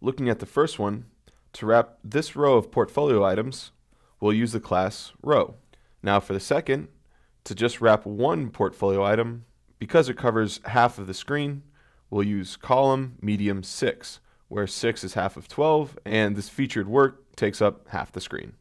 Looking at the first one, to wrap this row of portfolio items, we'll use the class row. Now for the second, to just wrap one portfolio item, because it covers half of the screen, we'll use column medium 6, where 6 is half of 12, and this featured work takes up half the screen.